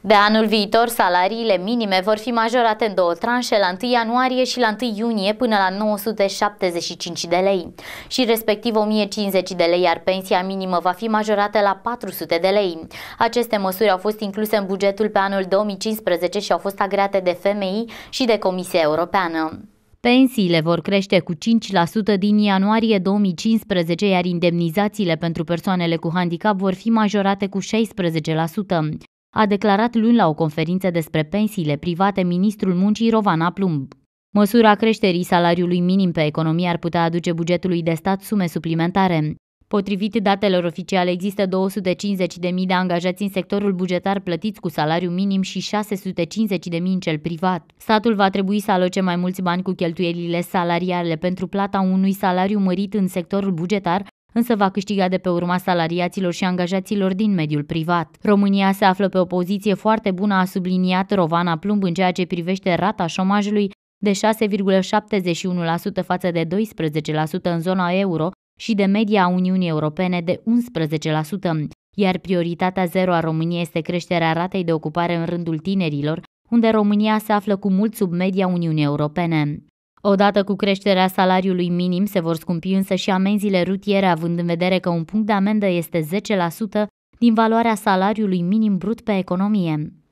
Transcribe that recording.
De anul viitor, salariile minime vor fi majorate în două tranșe, la 1 ianuarie și la 1 iunie până la 975 de lei și respectiv 1050 de lei, iar pensia minimă va fi majorată la 400 de lei. Aceste măsuri au fost incluse în bugetul pe anul 2015 și au fost agreate de FMI și de Comisia Europeană. Pensiile vor crește cu 5% din ianuarie 2015, iar indemnizațiile pentru persoanele cu handicap vor fi majorate cu 16% a declarat luni la o conferință despre pensiile private ministrul muncii Rovana Plumb. Măsura creșterii salariului minim pe economie ar putea aduce bugetului de stat sume suplimentare. Potrivit datelor oficiale, există 250.000 de angajați în sectorul bugetar plătiți cu salariu minim și 650.000 în cel privat. Statul va trebui să aloce mai mulți bani cu cheltuielile salariale pentru plata unui salariu mărit în sectorul bugetar, însă va câștiga de pe urma salariaților și angajaților din mediul privat. România se află pe o poziție foarte bună, a subliniat Rovana Plumb în ceea ce privește rata șomajului de 6,71% față de 12% în zona euro și de media a Uniunii Europene de 11%, iar prioritatea zero a României este creșterea ratei de ocupare în rândul tinerilor, unde România se află cu mult sub media Uniunii Europene. Odată cu creșterea salariului minim, se vor scumpi însă și amenziile rutiere, având în vedere că un punct de amendă este 10% din valoarea salariului minim brut pe economie.